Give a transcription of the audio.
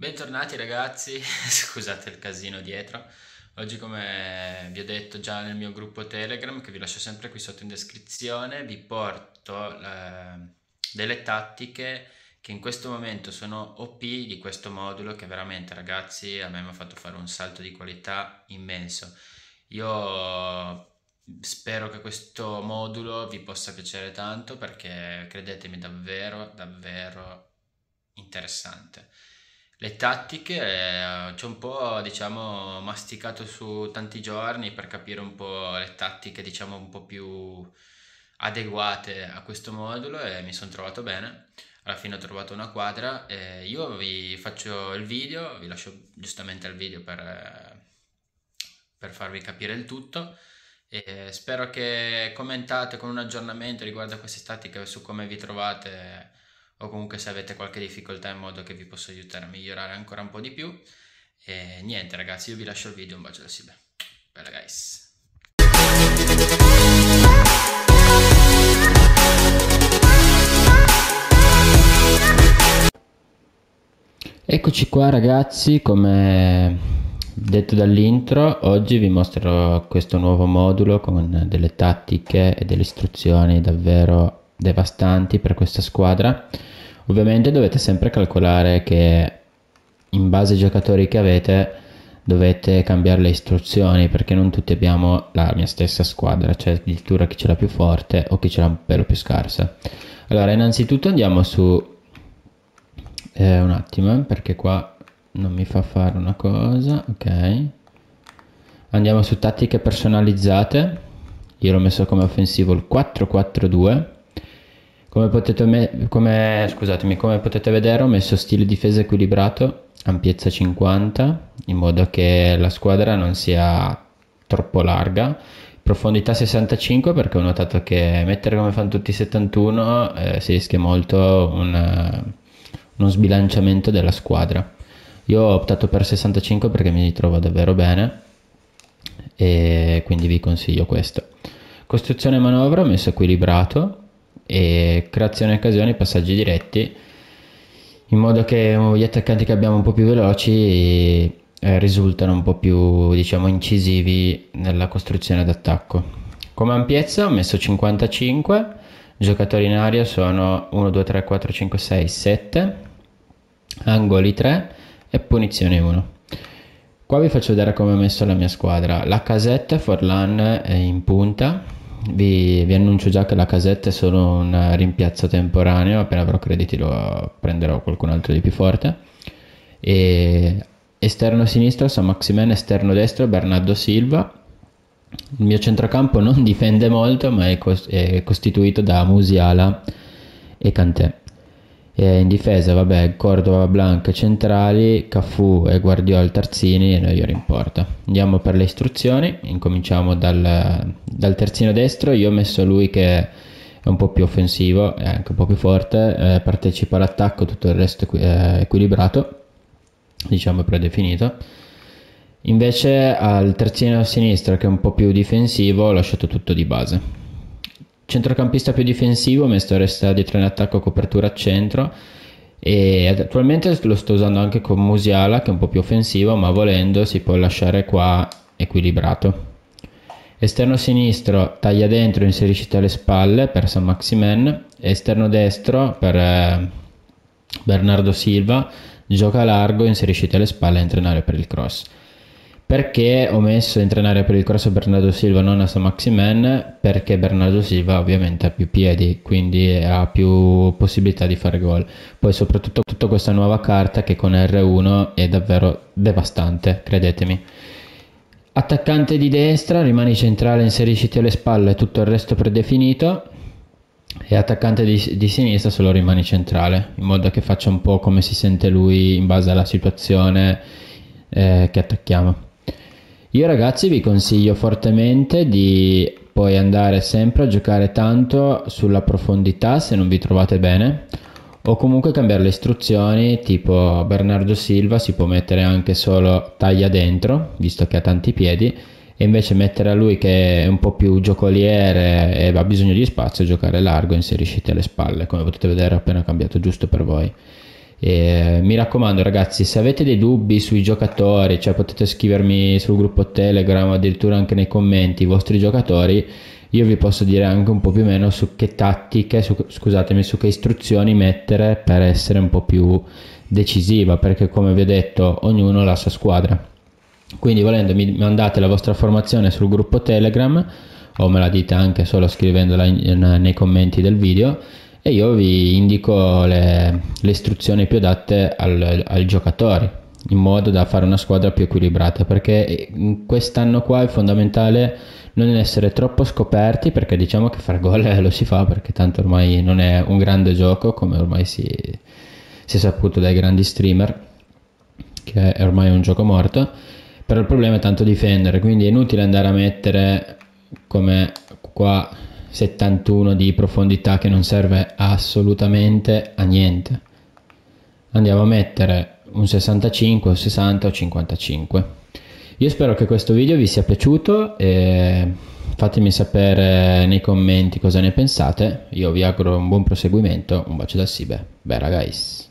Bentornati ragazzi, scusate il casino dietro. Oggi come vi ho detto già nel mio gruppo Telegram, che vi lascio sempre qui sotto in descrizione, vi porto eh, delle tattiche che in questo momento sono OP di questo modulo che veramente ragazzi a me mi ha fatto fare un salto di qualità immenso. Io spero che questo modulo vi possa piacere tanto perché credetemi davvero davvero interessante. Le tattiche eh, ci ho un po' diciamo masticato su tanti giorni per capire un po' le tattiche diciamo un po' più adeguate a questo modulo e mi sono trovato bene. Alla fine ho trovato una quadra e io vi faccio il video, vi lascio giustamente il video per, per farvi capire il tutto. E spero che commentate con un aggiornamento riguardo a queste tattiche su come vi trovate o comunque se avete qualche difficoltà in modo che vi possa aiutare a migliorare ancora un po' di più. E niente ragazzi, io vi lascio il video, un bacio da Sibe. Bella guys! Eccoci qua ragazzi, come detto dall'intro, oggi vi mostrerò questo nuovo modulo con delle tattiche e delle istruzioni davvero devastanti per questa squadra. Ovviamente dovete sempre calcolare che in base ai giocatori che avete dovete cambiare le istruzioni perché non tutti abbiamo la mia stessa squadra, cioè addirittura chi ce l'ha più forte o chi ce l'ha un pelo più scarsa. Allora, innanzitutto andiamo su eh, un attimo eh, perché qua non mi fa fare una cosa, ok. Andiamo su tattiche personalizzate. Io l'ho messo come offensivo il 4-4-2 come potete, me- come, scusatemi, come potete vedere ho messo stile difesa equilibrato, ampiezza 50, in modo che la squadra non sia troppo larga, profondità 65 perché ho notato che mettere come fanno tutti i 71 eh, si rischia molto una, uno sbilanciamento della squadra. Io ho optato per 65 perché mi trovo davvero bene e quindi vi consiglio questo. Costruzione manovra ho messo equilibrato e creazione occasioni, passaggi diretti, in modo che gli attaccanti che abbiamo un po' più veloci eh, risultano un po' più diciamo incisivi nella costruzione d'attacco. Come ampiezza ho messo 55, giocatori in aria sono 1, 2, 3, 4, 5, 6, 7, angoli 3 e punizione 1. Qua vi faccio vedere come ho messo la mia squadra. La casetta Forlan è eh, in punta, vi, vi, annuncio già che la casetta è solo un rimpiazzo temporaneo, appena avrò crediti lo prenderò qualcun altro di più forte. E esterno sinistro San Maximen, esterno destro Bernardo Silva. Il mio centrocampo non difende molto, ma è, cost- è costituito da Musiala e Cantè eh, in difesa vabbè Cordova, Blanca, centrali, Cafu e Guardiol terzini e noi ora in porta. Andiamo per le istruzioni, incominciamo dal, dal terzino destro, io ho messo lui che è un po' più offensivo, è anche un po' più forte, eh, partecipa all'attacco, tutto il resto è eh, equilibrato, diciamo predefinito. Invece al terzino sinistro che è un po' più difensivo ho lasciato tutto di base, centrocampista più difensivo, messo resta dietro in attacco copertura a centro e attualmente lo sto usando anche con Musiala che è un po' più offensivo ma volendo si può lasciare qua equilibrato. Esterno sinistro taglia dentro, inserisce alle spalle per San Maximen, esterno destro per eh, Bernardo Silva, gioca largo, inserisce alle spalle entra in area per il cross perché ho messo in trenare per il corso Bernardo Silva non a Aston Maximen perché Bernardo Silva ovviamente ha più piedi quindi ha più possibilità di fare gol poi soprattutto tutta questa nuova carta che con R1 è davvero devastante credetemi attaccante di destra rimani centrale inserisciti alle spalle tutto il resto predefinito e attaccante di, di sinistra solo rimani centrale in modo che faccia un po' come si sente lui in base alla situazione eh, che attacchiamo io ragazzi vi consiglio fortemente di poi andare sempre a giocare tanto sulla profondità se non vi trovate bene o comunque cambiare le istruzioni tipo Bernardo Silva si può mettere anche solo taglia dentro visto che ha tanti piedi e invece mettere a lui che è un po' più giocoliere e ha bisogno di spazio giocare largo inseriscite le spalle come potete vedere ho appena cambiato giusto per voi e, mi raccomando ragazzi, se avete dei dubbi sui giocatori, cioè potete scrivermi sul gruppo Telegram, addirittura anche nei commenti i vostri giocatori, io vi posso dire anche un po' più o meno su che tattiche, su, scusatemi, su che istruzioni mettere per essere un po' più decisiva, perché come vi ho detto ognuno ha la sua squadra. Quindi volendo mi mandate la vostra formazione sul gruppo Telegram o me la dite anche solo scrivendola in, in, nei commenti del video e io vi indico le, le istruzioni più adatte al, al giocatore in modo da fare una squadra più equilibrata perché eh, quest'anno qua è fondamentale non essere troppo scoperti perché diciamo che far gol eh, lo si fa perché tanto ormai non è un grande gioco come ormai si, si è saputo dai grandi streamer che è ormai un gioco morto però il problema è tanto difendere quindi è inutile andare a mettere come qua 71 di profondità che non serve assolutamente a niente andiamo a mettere un 65 un 60 o 55 io spero che questo video vi sia piaciuto e fatemi sapere nei commenti cosa ne pensate io vi auguro un buon proseguimento un bacio da Sibe Bella guys.